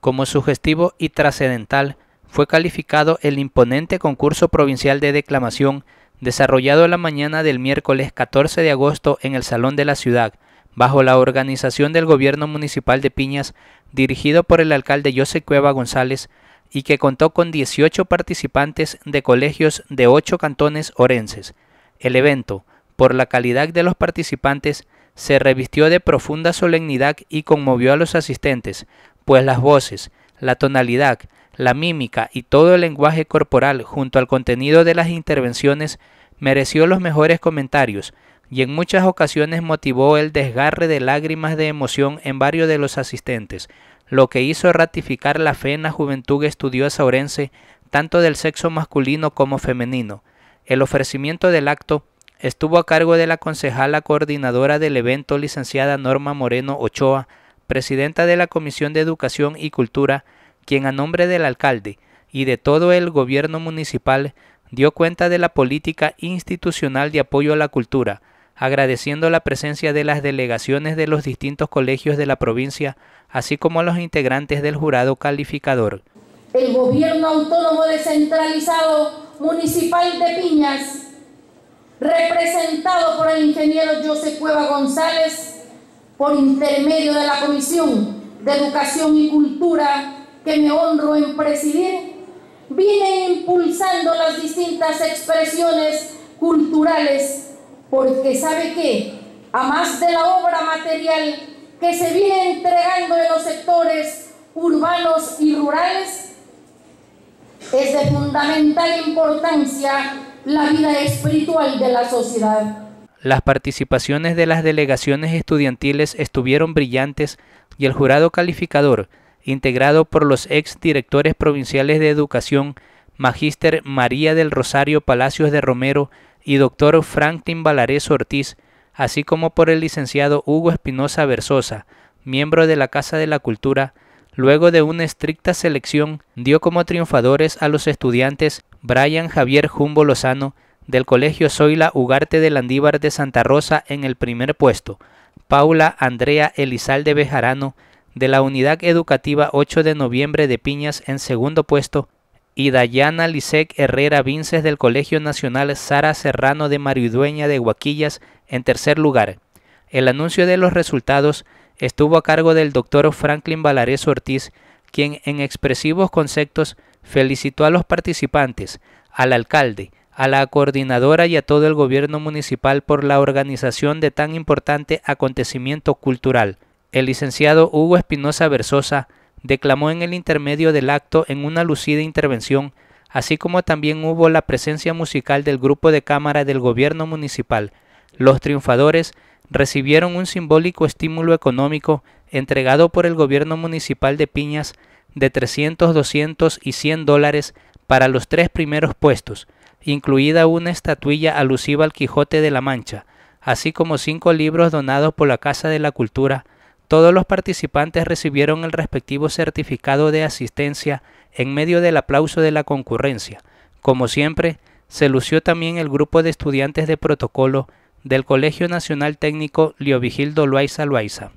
Como sugestivo y trascendental fue calificado el imponente concurso provincial de declamación desarrollado la mañana del miércoles 14 de agosto en el Salón de la Ciudad, bajo la organización del Gobierno Municipal de Piñas, dirigido por el alcalde José Cueva González, y que contó con 18 participantes de colegios de 8 cantones orenses. El evento, por la calidad de los participantes, se revistió de profunda solemnidad y conmovió a los asistentes, pues las voces, la tonalidad, la mímica y todo el lenguaje corporal junto al contenido de las intervenciones mereció los mejores comentarios y en muchas ocasiones motivó el desgarre de lágrimas de emoción en varios de los asistentes, lo que hizo ratificar la fe en la juventud estudiosa orense, tanto del sexo masculino como femenino. El ofrecimiento del acto estuvo a cargo de la concejala coordinadora del evento, licenciada Norma Moreno Ochoa, presidenta de la Comisión de Educación y Cultura, quien a nombre del alcalde y de todo el gobierno municipal dio cuenta de la política institucional de apoyo a la cultura, agradeciendo la presencia de las delegaciones de los distintos colegios de la provincia, así como a los integrantes del jurado calificador. El gobierno autónomo descentralizado municipal de Piñas, representado por el ingeniero José Cueva González, por intermedio de la Comisión de Educación y Cultura que me honro en presidir, viene impulsando las distintas expresiones culturales, porque sabe que, a más de la obra material que se viene entregando en los sectores urbanos y rurales, es de fundamental importancia la vida espiritual de la sociedad. Las participaciones de las delegaciones estudiantiles estuvieron brillantes y el jurado calificador, integrado por los ex directores provinciales de educación, Magíster María del Rosario Palacios de Romero y doctor Franklin Valares Ortiz, así como por el licenciado Hugo Espinosa Versosa, miembro de la Casa de la Cultura, luego de una estricta selección, dio como triunfadores a los estudiantes Brian Javier Jumbo Lozano, del Colegio Zoila Ugarte del Landívar de Santa Rosa en el primer puesto, Paula Andrea Elizalde Bejarano de la Unidad Educativa 8 de Noviembre de Piñas en segundo puesto y Dayana Lisek Herrera Vinces del Colegio Nacional Sara Serrano de Maridueña de Huaquillas en tercer lugar. El anuncio de los resultados estuvo a cargo del doctor Franklin Valarés Ortiz, quien en expresivos conceptos felicitó a los participantes, al alcalde, a la coordinadora y a todo el gobierno municipal por la organización de tan importante acontecimiento cultural. El licenciado Hugo Espinosa Versosa declamó en el intermedio del acto en una lucida intervención, así como también hubo la presencia musical del grupo de cámara del gobierno municipal. Los triunfadores recibieron un simbólico estímulo económico entregado por el gobierno municipal de Piñas de 300, 200 y 100 dólares para los tres primeros puestos, incluida una estatuilla alusiva al Quijote de la Mancha, así como cinco libros donados por la Casa de la Cultura, todos los participantes recibieron el respectivo certificado de asistencia en medio del aplauso de la concurrencia. Como siempre, se lució también el grupo de estudiantes de protocolo del Colegio Nacional Técnico Liovigildo Loaiza Loaiza.